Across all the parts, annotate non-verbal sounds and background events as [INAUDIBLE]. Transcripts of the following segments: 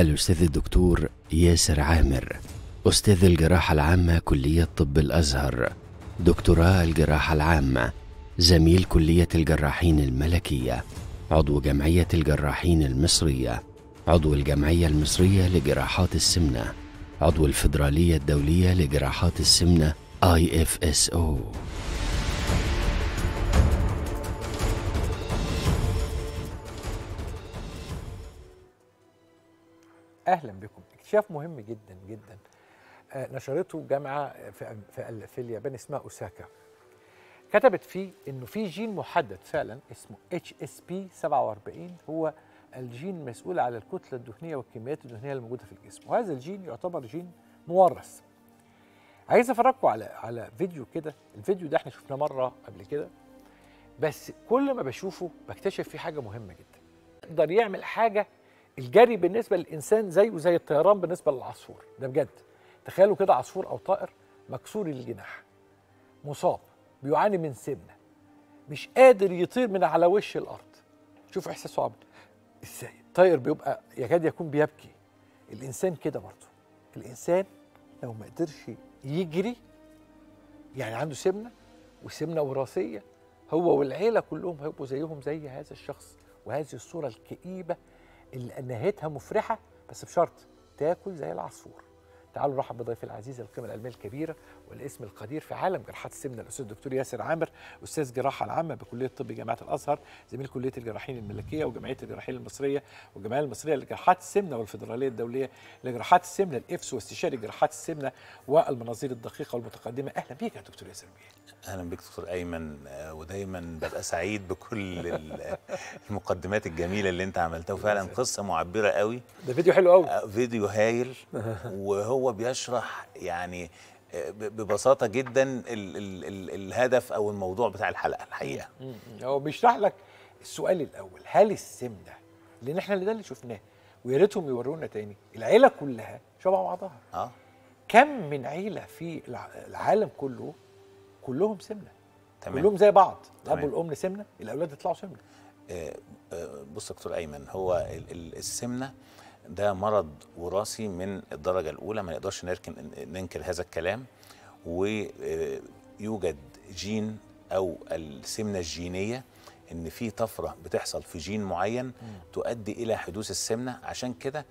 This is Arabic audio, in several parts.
الأستاذ الدكتور ياسر عامر أستاذ الجراحة العامة كلية طب الأزهر دكتوراه الجراحة العامة زميل كلية الجراحين الملكية عضو جمعية الجراحين المصرية عضو الجمعية المصرية لجراحات السمنة عضو الفدرالية الدولية لجراحات السمنة IFSO اهلا بكم اكتشاف مهم جدا جدا آه، نشرته جامعه في في, اليابان اسمها اوساكا كتبت فيه انه في جين محدد فعلا اسمه اتش اس بي 47 هو الجين المسؤول على الكتله الدهنيه والكميات الدهنيه الموجوده في الجسم وهذا الجين يعتبر جين مورث عايز افرجكم على على فيديو كده الفيديو ده احنا شفناه مره قبل كده بس كل ما بشوفه بكتشف فيه حاجه مهمه جدا يقدر يعمل حاجه الجري بالنسبه للانسان زيه زي الطيران بالنسبه للعصفور ده بجد تخيلوا كده عصفور او طائر مكسور الجناح مصاب بيعاني من سمنه مش قادر يطير من على وش الارض شوف احساسه عامل ازاي الطائر بيبقى يكاد يكون بيبكي الانسان كده برضه الانسان لو ما قدرش يجري يعني عنده سمنه وسمنه وراثيه هو والعيله كلهم هيبقوا زيهم زي هذا الشخص وهذه الصوره الكئيبه اللي نهايتها مفرحه بس بشرط تاكل زي العصفور تعالوا نرحب بضيفي العزيز القيمه العلميه الكبيره والاسم القدير في عالم جراحات السمنه الاستاذ الدكتور ياسر عامر استاذ جراحه العامه بكليه طب جامعه الازهر زميل كليه الجراحين الملكيه وجمعيه الجراحين المصريه والجمعيه المصريه لجراحات السمنه والفدراليه الدوليه لجراحات السمنه الافس واستشاري جراحات السمنه والمناظير الدقيقه والمتقدمه اهلا بيك يا دكتور ياسر بيه اهلا بيك دكتور ايمن ودايما ببقى سعيد بكل المقدمات الجميله اللي انت عملتها وفعلا [LAUGHS] قصه معبره قوي ده فيديو حلو قوي آه، فيديو هايل [LAUGHS] وهو هو بيشرح يعني آه، ببساطه جدا الـ الـ الـ الهدف او الموضوع بتاع الحلقه الحقيقه هو بيشرح لك السؤال الاول هل السمنه لان احنا ده اللي شفناه ويا ريتهم يورونا تاني العيله كلها شبه بعضها اه كم من عيله في العالم كله كلهم سمنه تمام كلهم زي بعض الاب والام سمنه الاولاد يطلعوا سمنه آه آه بص يا دكتور ايمن هو السمنه ده مرض وراثي من الدرجة الأولى ما نقدرش ننكر هذا الكلام ويوجد جين أو السمنة الجينية إن في طفرة بتحصل في جين معين تؤدي إلى حدوث السمنة عشان كده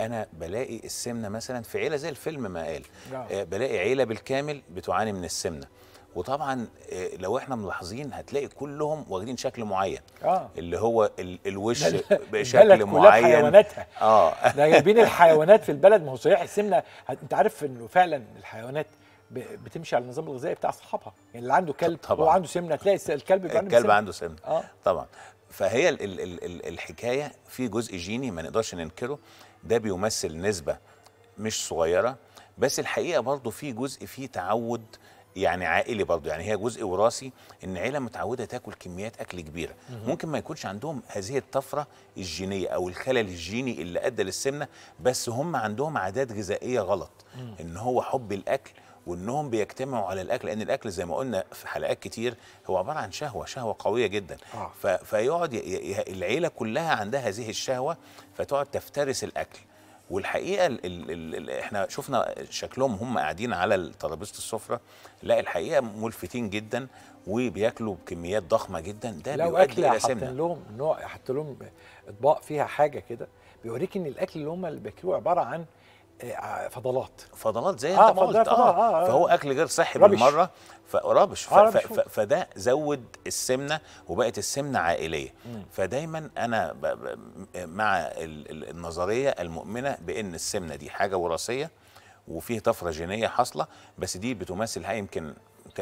انا بلاقي السمنه مثلا في عيله زي الفيلم ما قال نعم. آه، بلاقي عيله بالكامل بتعاني من السمنه وطبعا آه، لو احنا ملاحظين هتلاقي كلهم واخدين شكل معين آه. اللي هو ال الوش بشكل معين حيواناتها اه ده [LAUGHS] جايبين الحيوانات في البلد ما هو صحيح السمنه انت عارف انه فعلا الحيوانات بتمشي على النظام الغذائي بتاع اصحابها يعني اللي عنده كلب طبعا. هو عنده سمنه تلاقي الكلب عنده الكلب سمنة. عنده سمنه آه. طبعا فهي ال ال ال الحكايه في جزء جيني ما نقدرش ننكره ده بيمثل نسبه مش صغيره بس الحقيقه برضه في جزء فيه تعود يعني عائلي برضه يعني هي جزء وراثي ان عيله متعوده تاكل كميات اكل كبيره ممكن ما يكونش عندهم هذه الطفره الجينيه او الخلل الجيني اللي ادى للسمنه بس هم عندهم عادات غذائيه غلط ان هو حب الاكل وانهم بيجتمعوا على الاكل لان الاكل زي ما قلنا في حلقات كتير هو عباره عن شهوه شهوه قويه جدا آه. فيقعد العيله كلها عندها هذه الشهوه فتقعد تفترس الاكل والحقيقه الـ الـ الـ الـ احنا شفنا شكلهم هم قاعدين على ترابيزه السفره لا الحقيقه ملفتين جدا وبياكلوا بكميات ضخمه جدا ده لو اكل حاطين لهم نوع حاطين لهم اطباق فيها حاجه كده بيوريك ان الاكل اللي هم اللي بياكلوه عباره عن آه، فضلات فضلات زي آه انت ما قلت آه, آه, آه فهو آه. اكل غير صحي ربش. بالمره فرابش آه فده زود السمنه وبقت السمنه عائليه مم. فدايما انا مع النظريه المؤمنه بان السمنه دي حاجه وراثيه وفيه طفره جينيه حاصله بس دي بتمثل يمكن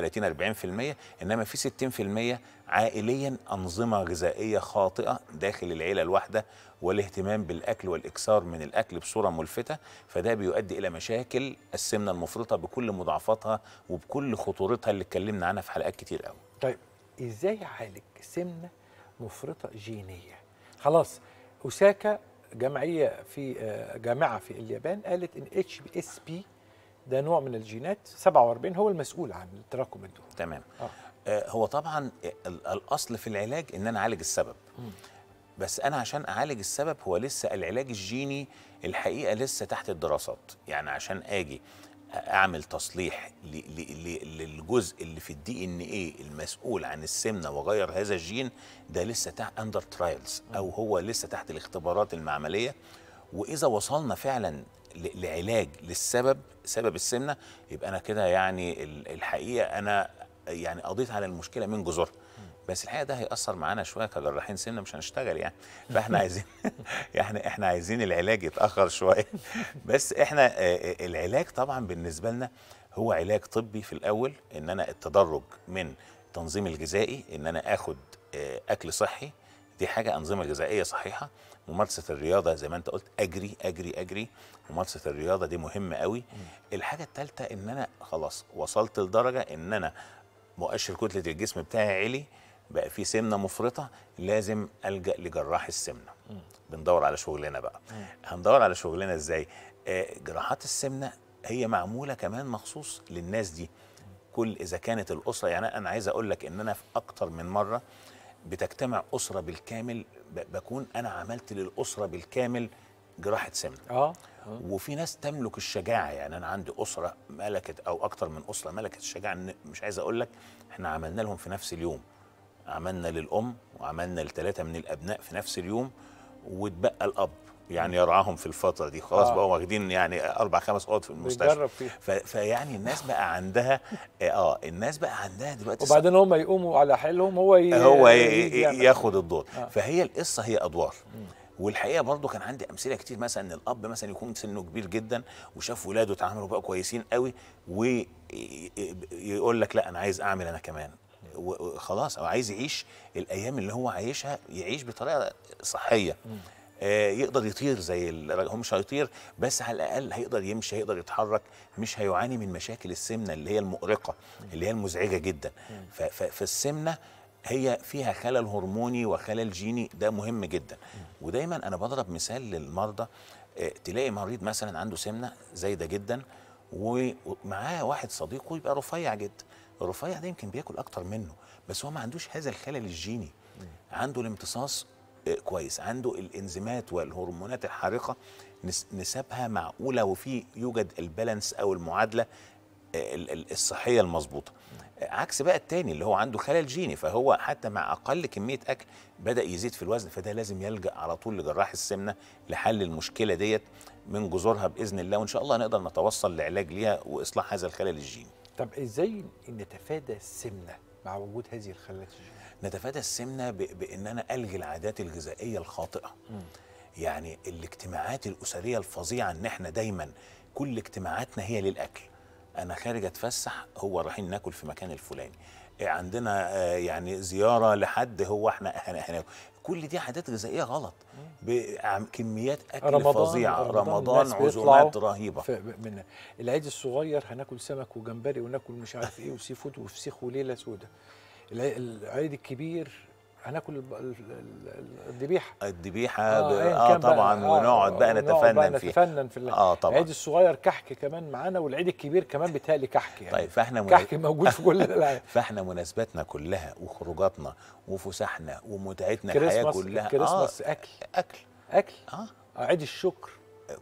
30 40% انما في 60% عائليا انظمه غذائيه خاطئه داخل العيله الواحده والاهتمام بالاكل والاكثار من الاكل بصوره ملفته فده بيؤدي الى مشاكل السمنه المفرطه بكل مضاعفاتها وبكل خطورتها اللي اتكلمنا عنها في حلقات كتير قوي. طيب ازاي اعالج سمنه مفرطه جينيه؟ خلاص اوساكا جمعيه في آه، جامعه في اليابان قالت ان اتش بي اس بي ده نوع من الجينات 47 هو المسؤول عن تراكم الدهون تمام آه. آه هو طبعا الاصل في العلاج ان انا اعالج السبب م. بس انا عشان اعالج السبب هو لسه العلاج الجيني الحقيقه لسه تحت الدراسات يعني عشان اجي اعمل تصليح للجزء اللي في الدي ان ايه المسؤول عن السمنه واغير هذا الجين ده لسه تحت اندر ترايلز او هو لسه تحت الاختبارات المعمليه واذا وصلنا فعلا لعلاج للسبب سبب السمنه يبقى انا كده يعني الحقيقه انا يعني قضيت على المشكله من جذورها بس الحقيقه ده هيأثر معانا شويه كجراحين سمنه مش هنشتغل يعني فاحنا [LAUGHS] عايزين [LAUGHS] يعني احنا عايزين العلاج يتأخر شويه بس احنا العلاج طبعا بالنسبه لنا هو علاج طبي في الاول ان انا التدرج من التنظيم الغذائي ان انا اخد اكل صحي دي حاجه انظمه غذائيه صحيحه ممارسه الرياضه زي ما انت قلت اجري اجري اجري ممارسه الرياضه دي مهمه قوي الحاجه الثالثه ان انا خلاص وصلت لدرجه ان انا مؤشر كتله الجسم بتاعي علي بقى في سمنه مفرطه لازم الجا لجراح السمنه بندور على شغلنا بقى هندور على شغلنا ازاي آه جراحات السمنه هي معموله كمان مخصوص للناس دي كل اذا كانت الاسره يعني انا عايز اقول لك ان انا في اكتر من مره بتجتمع اسره بالكامل بكون انا عملت للاسره بالكامل جراحه سمنه اه وفي ناس تملك الشجاعه يعني انا عندي اسره ملكت او اكتر من اسره ملكت الشجاعه مش عايز اقول لك احنا عملنا لهم في نفس اليوم عملنا للام وعملنا لثلاثه من الابناء في نفس اليوم واتبقى الاب يعني يرعاهم في الفتره دي خلاص آه. بقوا واخدين يعني اربع خمس اوض في المستشفى فيعني الناس بقى عندها اه, آه، الناس بقى عندها دلوقتي وبعدين هم يقوموا على حالهم هو ي... هو ي... ياخد الدور آه. فهي القصه هي ادوار والحقيقه برضو كان عندي امثله كتير مثلا ان الاب مثلا يكون سنه كبير جدا وشاف ولاده اتعاملوا بقى كويسين قوي ويقول لك لا انا عايز اعمل انا كمان وخلاص او عايز يعيش الايام اللي هو عايشها يعيش بطريقه صحيه آه، يقدر يطير زي هو مش هيطير بس على الاقل هيقدر يمشي هيقدر يتحرك مش هيعاني من مشاكل السمنه اللي هي المؤرقه اللي هي المزعجه جدا فالسمنه هي فيها خلل هرموني وخلل جيني ده مهم جدا ودايما انا بضرب مثال للمرضى آه، تلاقي مريض مثلا عنده سمنه زايده جدا ومعاه واحد صديقه يبقى رفيع جدا الرفيع ده يمكن بياكل اكتر منه بس هو ما عندوش هذا الخلل الجيني عنده الامتصاص كويس عنده الانزيمات والهرمونات الحارقه نسبها معقوله وفي يوجد البالانس او المعادله آه، الصحيه المظبوطه عكس بقى التاني اللي هو عنده خلل جيني فهو حتى مع اقل كميه اكل بدا يزيد في الوزن فده لازم يلجا على طول لجراح السمنه لحل المشكله ديت من جذورها باذن الله وان شاء الله نقدر نتوصل لعلاج ليها واصلاح هذا الخلل الجيني طب ازاي نتفادى السمنه مع وجود هذه الخلل الجينيه نتفادى السمنه بان انا الغي العادات الغذائيه الخاطئه يعني الاجتماعات الاسريه الفظيعه ان احنا دايما كل اجتماعاتنا هي للاكل انا خارج اتفسح هو رايحين ناكل في مكان الفلاني إيه، عندنا آه، يعني زياره لحد هو احنا هناكل كل دي عادات غذائيه غلط بكميات اكل رمضان فظيعه رمضان, رمضان عزومات رهيبه من العيد الصغير هناكل سمك وجمبري وناكل مش عارف ايه وسي فود وفسيخ وليله سوداء العيد الكبير هناكل الذبيحه الذبيحه اه, آه طبعا آه ونقعد بقى نتفنن بقى فيها نتفنن في اه طبعا العيد الصغير كحك كمان معانا والعيد الكبير كمان بيتهيألي كحك يعني طيب فاحنا من... كحك موجود في كل [LAUGHS] العالم فاحنا مناسباتنا كلها وخروجاتنا وفسحنا ومتعتنا الحياه كلها آه، كريسماس آه اكل اكل اكل اه عيد الشكر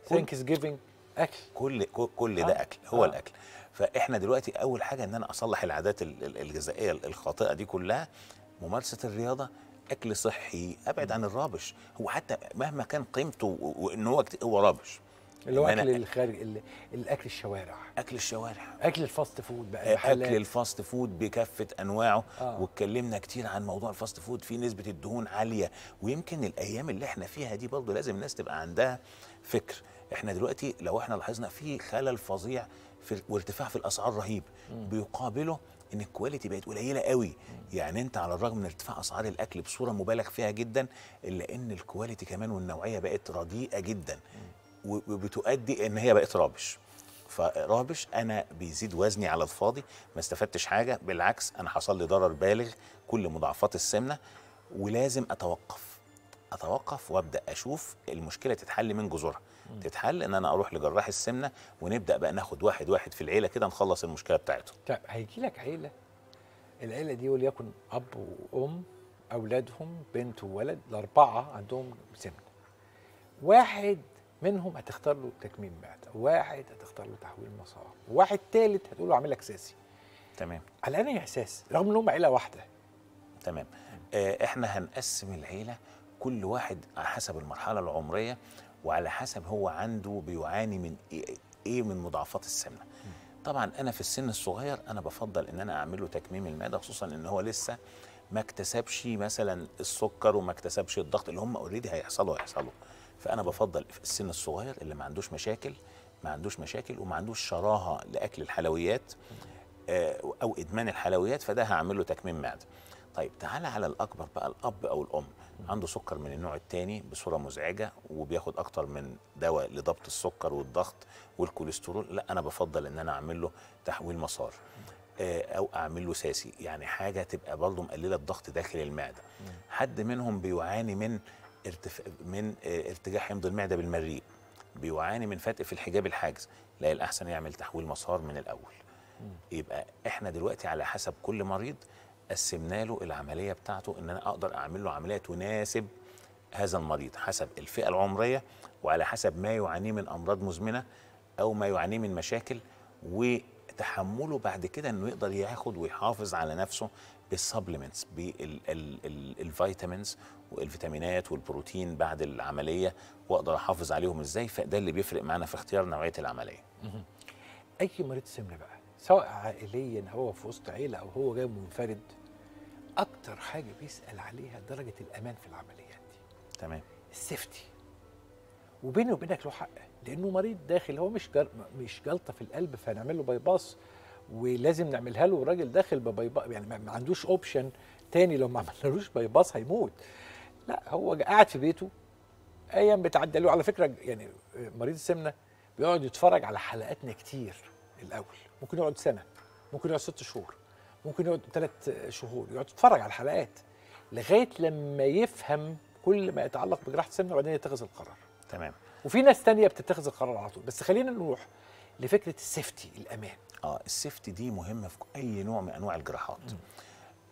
ثانكس جيفنج اكل كل كل ده آه. اكل هو آه. الاكل فاحنا دلوقتي اول حاجه ان انا اصلح العادات الغذائيه الخاطئه دي كلها ممارسه الرياضه اكل صحي ابعد عن الرابش هو حتى مهما كان قيمته وان هو هو رابش اللي هو يعني اكل الخارج الاكل الشوارع اكل الشوارع اكل الفاست فود بقى اكل الفاست فود بكافه انواعه آه. واتكلمنا كتير عن موضوع الفاست فود في نسبه الدهون عاليه ويمكن الايام اللي احنا فيها دي برضه لازم الناس تبقى عندها فكر احنا دلوقتي لو احنا لاحظنا في خلل فظيع في وارتفاع في الاسعار رهيب بيقابله ان الكواليتي بقت قليله قوي يعني انت على الرغم من ارتفاع اسعار الاكل بصوره مبالغ فيها جدا الا ان الكواليتي كمان والنوعيه بقت رديئه جدا وبتؤدي ان هي بقت رابش فرابش انا بيزيد وزني على الفاضي ما استفدتش حاجه بالعكس انا حصل لي ضرر بالغ كل مضاعفات السمنه ولازم اتوقف اتوقف وابدا اشوف المشكله تتحل من جذورها تتحل ان انا اروح لجراح السمنه ونبدا بقى ناخد واحد واحد في العيله كده نخلص المشكله بتاعته طيب هيجي لك عيله العيله دي وليكن اب وام اولادهم بنت وولد الاربعه عندهم سمنه واحد منهم هتختار له تكميم معده واحد هتختار له تحويل مسار، واحد ثالث هتقول له اعمل لك ساسي تمام على انهي احساس رغم ان هم عيله واحده تمام آه احنا هنقسم العيله كل واحد على حسب المرحله العمريه وعلى حسب هو عنده بيعاني من إيه،, ايه من مضاعفات السمنه طبعا انا في السن الصغير انا بفضل ان انا اعمل له تكميم المعده خصوصا ان هو لسه ما اكتسبش مثلا السكر وما اكتسبش الضغط اللي هم اوريدي هيحصلوا هيحصلوا فانا بفضل في السن الصغير اللي ما عندوش مشاكل ما عندوش مشاكل وما عندوش شراهه لاكل الحلويات آه، او ادمان الحلويات فده هعمل له تكميم معده طيب تعالى على الاكبر بقى الاب او الام عنده سكر من النوع الثاني بصوره مزعجه وبياخد اكتر من دواء لضبط السكر والضغط والكوليسترول لا انا بفضل ان انا اعمل له تحويل مسار آه، او اعمل له ساسي يعني حاجه تبقى برضه مقلله الضغط داخل المعده حد منهم بيعاني من ارتف... من آه، ارتجاع حمض المعده بالمريء بيعاني من فتق في الحجاب الحاجز لا الاحسن يعمل تحويل مسار من الاول يبقى احنا دلوقتي على حسب كل مريض قسمنا له العمليه بتاعته ان انا اقدر اعمل له عمليه تناسب هذا المريض حسب الفئه العمريه وعلى حسب ما يعانيه من امراض مزمنه او ما يعانيه من مشاكل وتحمله بعد كده انه يقدر ياخد ويحافظ على نفسه بالسبلمنتس بالفيتامينز والفيتامينات والبروتين بعد العمليه واقدر احافظ عليهم ازاي فده اللي بيفرق معانا في اختيار نوعيه العمليه. اي مريض سمنه بقى سواء عائليا هو في وسط عيله او هو جاي منفرد اكتر حاجه بيسال عليها درجه الامان في العمليات دي تمام السيفتي وبيني وبينك له حق لانه مريض داخل هو مش جل... مش جلطه في القلب فهنعمل له باي باس ولازم نعملها له والراجل داخل ببايباس يعني ما عندوش اوبشن تاني لو ما باي باس هيموت لا هو قاعد في بيته ايام بتعدي له على فكره يعني مريض السمنه بيقعد يتفرج على حلقاتنا كتير الاول ممكن يقعد سنه ممكن يقعد ست شهور ممكن يقعد ثلاث شهور يقعد يتفرج على الحلقات لغايه لما يفهم كل ما يتعلق بجراحه السمنه وبعدين يتخذ القرار تمام وفي ناس تانية بتتخذ القرار على طول بس خلينا نروح لفكره السيفتي الامان اه السيفتي دي مهمه في اي نوع من انواع الجراحات م.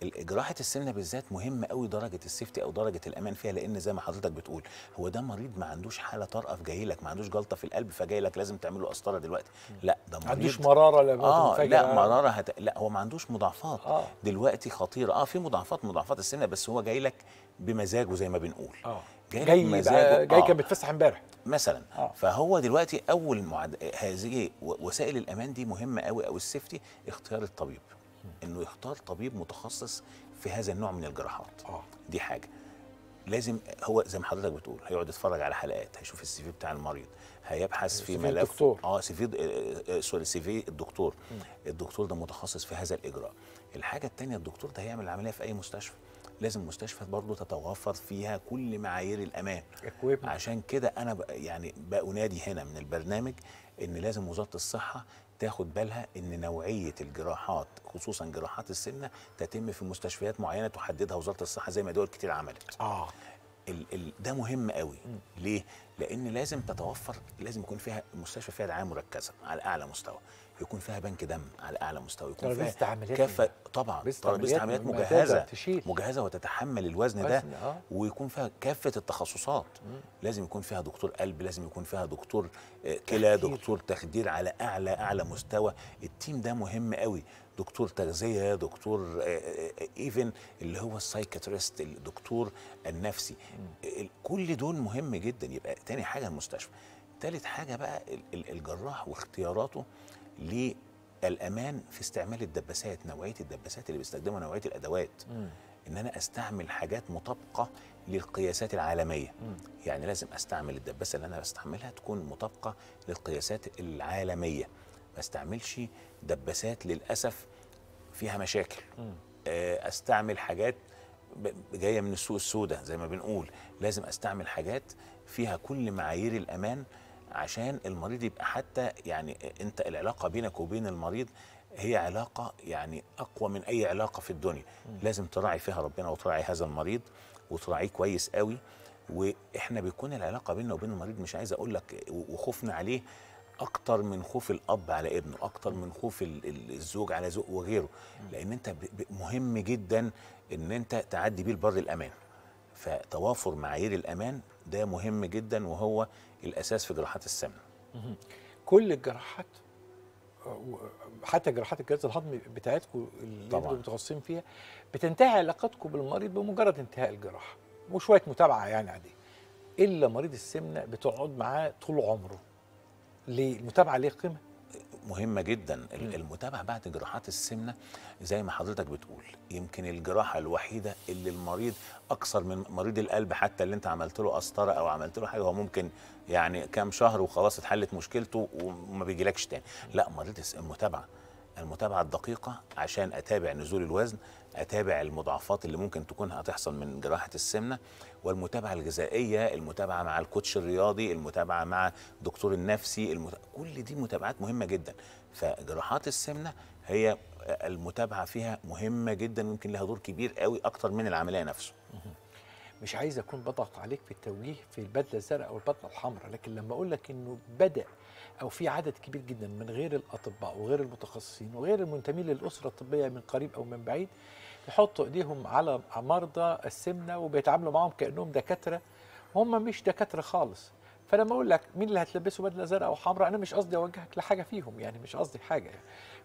جراحه السنه بالذات مهمه قوي درجه السيفتي او درجه الامان فيها لان زي ما حضرتك بتقول هو ده مريض ما عندوش حاله طارئه فجاي لك ما عندوش جلطه في القلب فجاي لك لازم تعمل له قسطره دلوقتي لا ده مريض ما عندوش مراره لا اه لا مراره هت... لا هو ما عندوش مضاعفات آه. دلوقتي خطيره اه في مضاعفات مضاعفات السنه بس هو جاي لك بمزاجه زي ما بنقول آه. جاي جاي, جاي آه. كان بيتفسح امبارح مثلا آه. فهو دلوقتي اول معد... هذه وسائل الامان دي مهمه قوي او السيفتي اختيار الطبيب انه يختار طبيب متخصص في هذا النوع من الجراحات آه. دي حاجه لازم هو زي ما حضرتك بتقول هيقعد يتفرج على حلقات هيشوف السي في بتاع المريض هيبحث في ملف الدكتور اه سي في آه، آه، آه، سوري سي في الدكتور م. الدكتور ده متخصص في هذا الاجراء الحاجه الثانيه الدكتور ده هيعمل العمليه في اي مستشفى لازم مستشفى برضه تتوفر فيها كل معايير الامان عشان كده انا يعني بقى انادي هنا من البرنامج ان لازم وزاره الصحه تاخد بالها ان نوعيه الجراحات خصوصا جراحات السمنه تتم في مستشفيات معينه تحددها وزاره الصحه زي ما دول كتير عملت. اه ال ال ده مهم قوي ليه؟ لان لازم تتوفر لازم يكون فيها المستشفى فيها دعاية مركزه على اعلى مستوى يكون فيها بنك دم على اعلى مستوى يكون فيها كافه إيه؟ طبعا ترابيزه عمليات مجهزه مجهزه وتتحمل الوزن ده آه. ويكون فيها كافه التخصصات لازم يكون فيها دكتور قلب لازم يكون فيها دكتور آه، كلى دكتور تخدير على اعلى اعلى مستوى التيم ده مهم قوي دكتور تغذيه دكتور ايفن آه، آه، آه، اللي هو السايكاتريست الدكتور النفسي كل دول مهم جدا يبقى تاني حاجه المستشفى تالت حاجه بقى الجراح واختياراته للامان في استعمال الدباسات نوعيه الدباسات اللي بيستخدمها نوعيه الادوات م. ان انا استعمل حاجات مطابقه للقياسات العالميه م. يعني لازم استعمل الدباسه اللي انا بستعملها تكون مطابقه للقياسات العالميه ما استعملش دباسات للاسف فيها مشاكل آه، استعمل حاجات جايه من السوق السوداء زي ما بنقول لازم استعمل حاجات فيها كل معايير الامان عشان المريض يبقى حتى يعني آه، انت العلاقه بينك وبين المريض هي علاقه يعني اقوى من اي علاقه في الدنيا لازم تراعي فيها ربنا وتراعي هذا المريض وتراعيه كويس قوي واحنا بيكون العلاقه بيننا وبين المريض مش عايز اقول لك وخوفنا عليه اكتر من خوف الاب على ابنه اكتر من خوف الزوج على زوج وغيره لان انت مهم جدا ان انت تعدي بيه البر الامان فتوافر معايير الامان ده مهم جدا وهو الاساس في جراحات السمنه كل الجراحات حتى جراحات الجهاز الهضمي بتاعتكم اللي انتم متخصصين فيها بتنتهي علاقتكم بالمريض بمجرد انتهاء الجراحه وشويه متابعه يعني عاديه الا مريض السمنه بتقعد معاه طول عمره للمتابعه ليه قيمه مهمه جدا المتابعه بعد جراحات السمنه زي ما حضرتك بتقول يمكن الجراحه الوحيده اللي المريض اكثر من مريض القلب حتى اللي انت عملت له قسطره او عملت له حاجه هو ممكن يعني كام شهر وخلاص اتحلت مشكلته وما بيجيلكش تاني لا مريض المتابعه المتابعة الدقيقة عشان أتابع نزول الوزن أتابع المضاعفات اللي ممكن تكون هتحصل من جراحة السمنة والمتابعة الغذائية المتابعة مع الكوتش الرياضي المتابعة مع الدكتور النفسي المت... كل دي متابعات مهمة جدا فجراحات السمنة هي المتابعة فيها مهمة جدا ويمكن لها دور كبير قوي أكتر من العملية نفسه مش عايز أكون بضغط عليك في التوجيه في البدلة الزرقاء والبدلة الحمراء لكن لما أقول لك إنه بدأ او في عدد كبير جدا من غير الاطباء وغير المتخصصين وغير المنتمين للاسره الطبيه من قريب او من بعيد يحطوا ايديهم على مرضى السمنه وبيتعاملوا معاهم كانهم دكاتره وهم مش دكاتره خالص فلما اقول لك مين اللي هتلبسه بدله زرقاء وحمراء انا مش قصدي اوجهك لحاجه فيهم يعني مش قصدي حاجه يعني.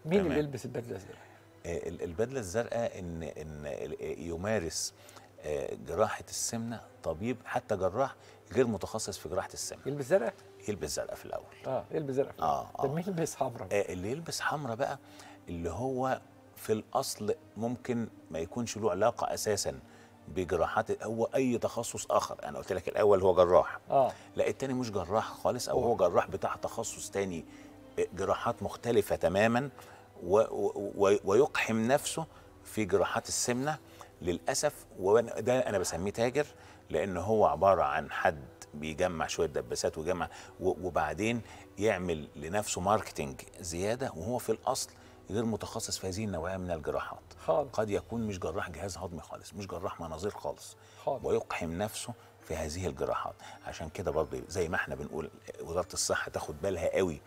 مين تمام. اللي يلبس البدله الزرقاء آه، البدله الزرقاء ان ان يمارس آه، جراحه السمنه طبيب حتى جراح غير متخصص في جراحه السمنه يلبس زرقاء يلبس زرقاء في الاول اه يلبس زرقاء في الاول آه طب آه. مين يلبس حمراء آه اللي يلبس حمراء بقى اللي هو في الاصل ممكن ما يكونش له علاقه اساسا بجراحات هو اي تخصص اخر انا قلت لك الاول هو جراح اه لا التاني مش جراح خالص او أوه. هو جراح بتاع تخصص تاني آه، جراحات مختلفه تماما و و و ويقحم نفسه في جراحات السمنه للاسف وده انا بسميه تاجر لان هو عباره عن حد بيجمع شويه دباسات ويجمع وبعدين يعمل لنفسه ماركتنج زياده وهو في الاصل غير متخصص في هذه النوعيه من الجراحات خالص. قد يكون مش جراح جهاز هضمي خالص مش جراح مناظير خالص, خالص. ويقحم نفسه في هذه الجراحات عشان كده برضه زي ما احنا بنقول وزاره الصحه تاخد بالها قوي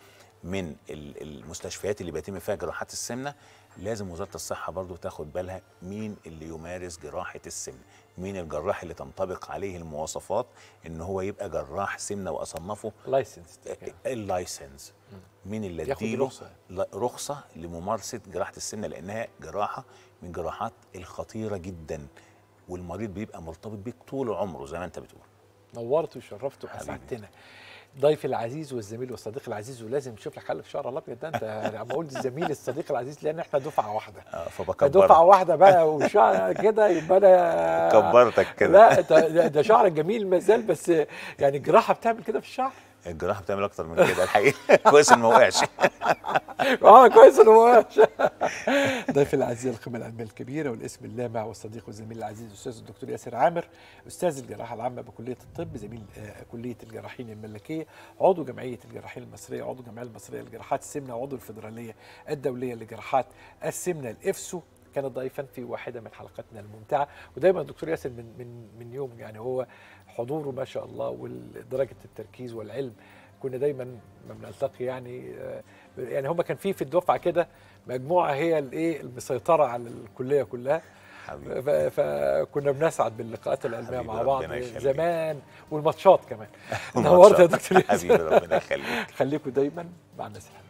من المستشفيات اللي بيتم فيها جراحات السمنه لازم وزاره الصحه برضو تاخد بالها مين اللي يمارس جراحه السمنه مين الجراح اللي تنطبق عليه المواصفات ان هو يبقى جراح سمنه واصنفه لايسنس آه، اللايسنس مين اللي اديله رخصه رخصه لممارسه جراحه السمنه لانها جراحه من جراحات الخطيره جدا والمريض بيبقى مرتبط بيك طول عمره زي ما انت بتقول نورت وشرفت واسعدتنا ضيفي العزيز والزميل والصديق العزيز ولازم نشوف لك حل في شعر الابيض ده انت انا يعني بقول الزميل الصديق العزيز لان احنا دفعه واحده اه فبكبر دفعه واحده بقى وشعر كده يبقى انا كبرتك كده لا ده شعرك جميل مازال بس يعني الجراحه بتعمل كده في الشعر الجراحه بتعمل اكتر من كده الحقيقه [LAUGHS] كويس ان ما وقعش [LAUGHS] اه كويس ان ما وقعش [LAUGHS] ضيفي العزيز القمه العلميه الكبيره والاسم اللامع والصديق والزميل العزيز الاستاذ الدكتور ياسر عامر استاذ الجراحه العامه بكليه الطب زميل آه، كليه الجراحين الملكيه عضو جمعيه الجراحين المصريه عضو الجمعيه المصريه لجراحات السمنه وعضو الفدراليه الدوليه لجراحات السمنه الافسو كان ضيفا في واحده من حلقاتنا الممتعه ودايما الدكتور ياسر من من من يوم يعني هو حضوره ما شاء الله ودرجه التركيز والعلم كنا دايما ما بنلتقي يعني آه، يعني هم كان في في الدفعه كده مجموعه هي الايه المسيطره على الكليه كلها حبيبي. فكنا بنسعد باللقاءات العلميه مع بعض زمان والماتشات كمان [LAUGHS] نورت يا دكتور حبيبي ربنا يخليك [LAUGHS] خليكم دايما مع الناس الحلوه